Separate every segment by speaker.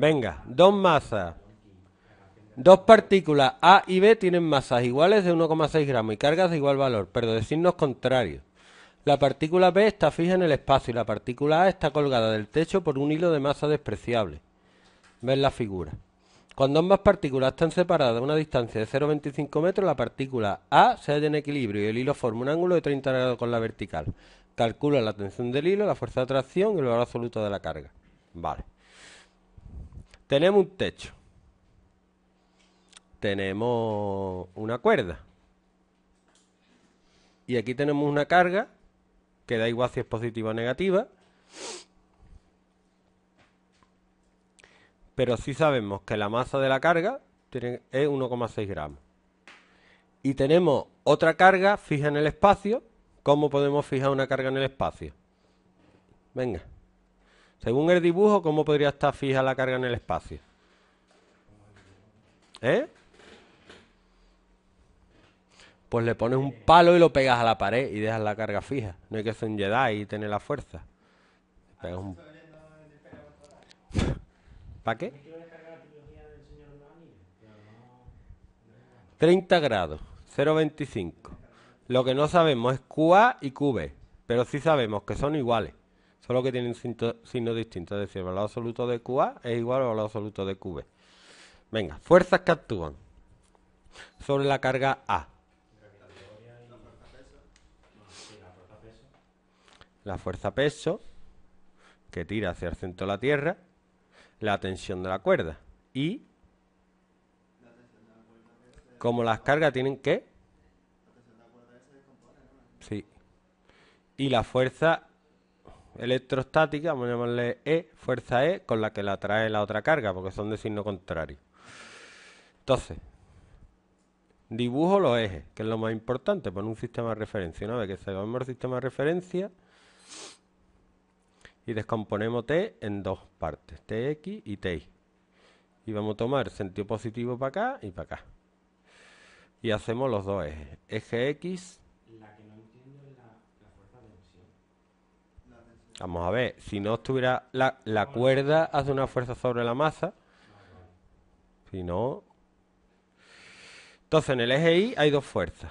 Speaker 1: Venga, dos masas. Dos partículas A y B tienen masas iguales de 1,6 gramos y cargas de igual valor, pero de signos contrarios. La partícula B está fija en el espacio y la partícula A está colgada del techo por un hilo de masa despreciable. Ven la figura? Cuando ambas partículas están separadas a una distancia de 0,25 metros, la partícula A se halla en equilibrio y el hilo forma un ángulo de 30 grados con la vertical. Calcula la tensión del hilo, la fuerza de atracción y el valor absoluto de la carga. Vale. Tenemos un techo. Tenemos una cuerda. Y aquí tenemos una carga que da igual si es positiva o negativa. Pero sí sabemos que la masa de la carga es 1,6 gramos. Y tenemos otra carga fija en el espacio. ¿Cómo podemos fijar una carga en el espacio? Venga. Según el dibujo, ¿cómo podría estar fija la carga en el espacio? ¿Eh? Pues le pones un palo y lo pegas a la pared y dejas la carga fija. No hay que ser y tener la fuerza. ¿Para qué? 30 grados, 0,25. Lo que no sabemos es QA y QB, pero sí sabemos que son iguales solo que tienen signos distintos, es decir, el valor absoluto de QA es igual al valor absoluto de QB. Venga, fuerzas que actúan sobre la carga A. La fuerza peso que tira hacia el centro de la Tierra, la tensión de la cuerda y como las cargas tienen que sí y la fuerza electrostática, vamos a llamarle E, fuerza E, con la que la atrae la otra carga, porque son de signo contrario. Entonces, dibujo los ejes, que es lo más importante, Pon un sistema de referencia. Una vez que sabemos el sistema de referencia, y descomponemos T en dos partes, TX y TY. Y vamos a tomar sentido positivo para acá y para acá. Y hacemos los dos ejes, eje X... La Vamos a ver, si no estuviera la, cuerda, hace una fuerza sobre la masa. Si no... Entonces, en el eje Y hay dos fuerzas.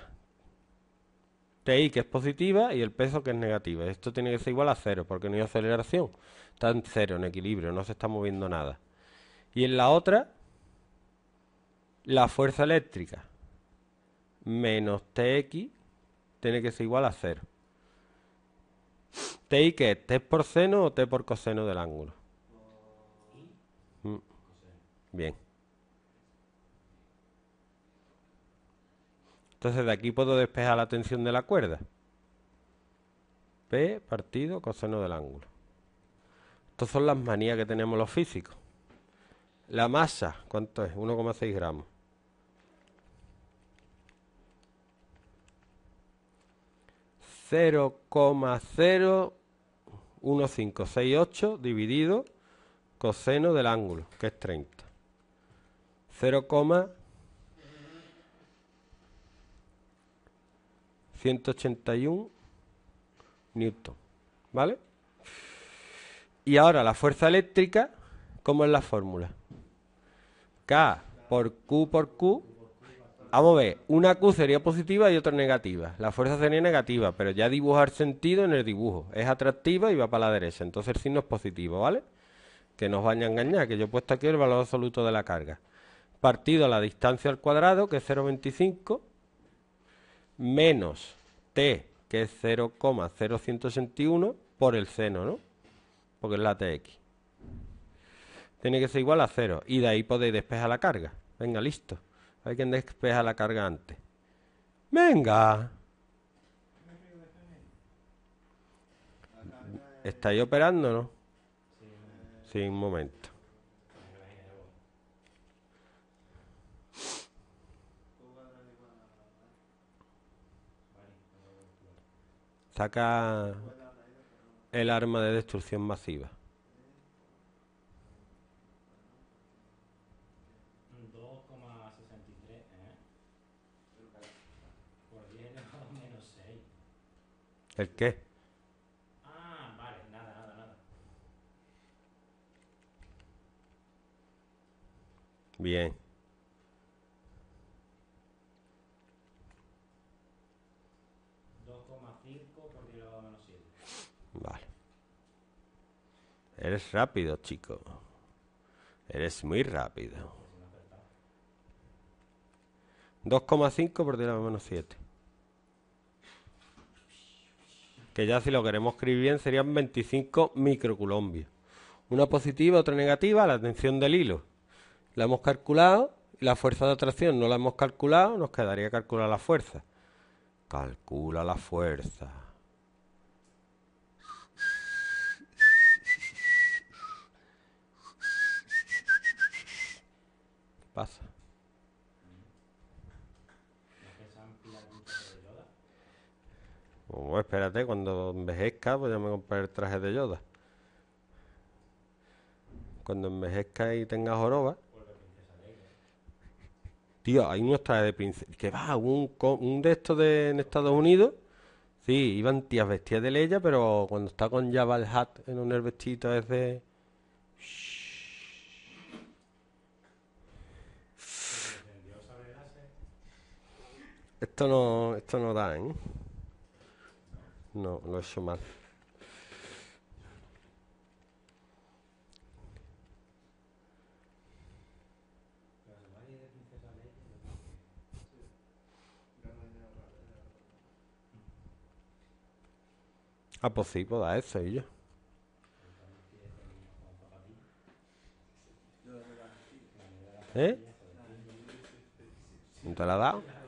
Speaker 1: TI que es positiva y el peso que es negativa. Esto tiene que ser igual a cero porque no hay aceleración. Está en cero, en equilibrio, no se está moviendo nada. Y en la otra, la fuerza eléctrica menos TX tiene que ser igual a cero. TI que es T por seno o T por coseno del ángulo. Mm. Bien. Entonces de aquí puedo despejar la tensión de la cuerda. P partido coseno del ángulo. Estas son las manías que tenemos los físicos. La masa, ¿cuánto es? 1,6 gramos. 0,0 1,568 dividido coseno del ángulo, que es 30. 0,181 newton, ¿vale? Y ahora la fuerza eléctrica, ¿cómo es la fórmula? K por Q por Q Vamos a ver, una Q sería positiva y otra negativa. La fuerza sería negativa, pero ya dibujar sentido en el dibujo. Es atractiva y va para la derecha, entonces el signo es positivo, ¿vale? Que nos vaya a engañar, que yo he puesto aquí el valor absoluto de la carga. Partido a la distancia al cuadrado, que es 0,25, menos T, que es 0,0161, por el seno, ¿no? Porque es la TX. Tiene que ser igual a 0. Y de ahí podéis despejar la carga. Venga, listo. Hay quien despeja la antes Venga. ¿Está ahí operando, no? Sí, un momento. Saca el arma de destrucción masiva. ¿El qué? Ah, vale, nada, nada, nada. Bien. 2,5 7 Vale. Eres rápido, chico. Eres muy rápido. 2,5 por 10 a menos 7 que ya si lo queremos escribir bien serían 25 microcoulombios. Una positiva, otra negativa, la tensión del hilo. La hemos calculado, la fuerza de atracción no la hemos calculado, nos quedaría calcular la fuerza. Calcula la fuerza. pasa? Pues, espérate, cuando envejezca, pues ya me compraré el traje de Yoda. Cuando envejezca y tenga joroba. Tío, hay unos trajes de princesa. Que va, un, un de estos de, en Estados Unidos. Sí, iban tías vestidas de ella pero cuando está con el Hat en un herbestito es de. Esto no, esto no da, ¿eh? No, lo he hecho mal. Ah, pues sí, pues da eso y yo. ¿Eh? ¿No te la ha dado?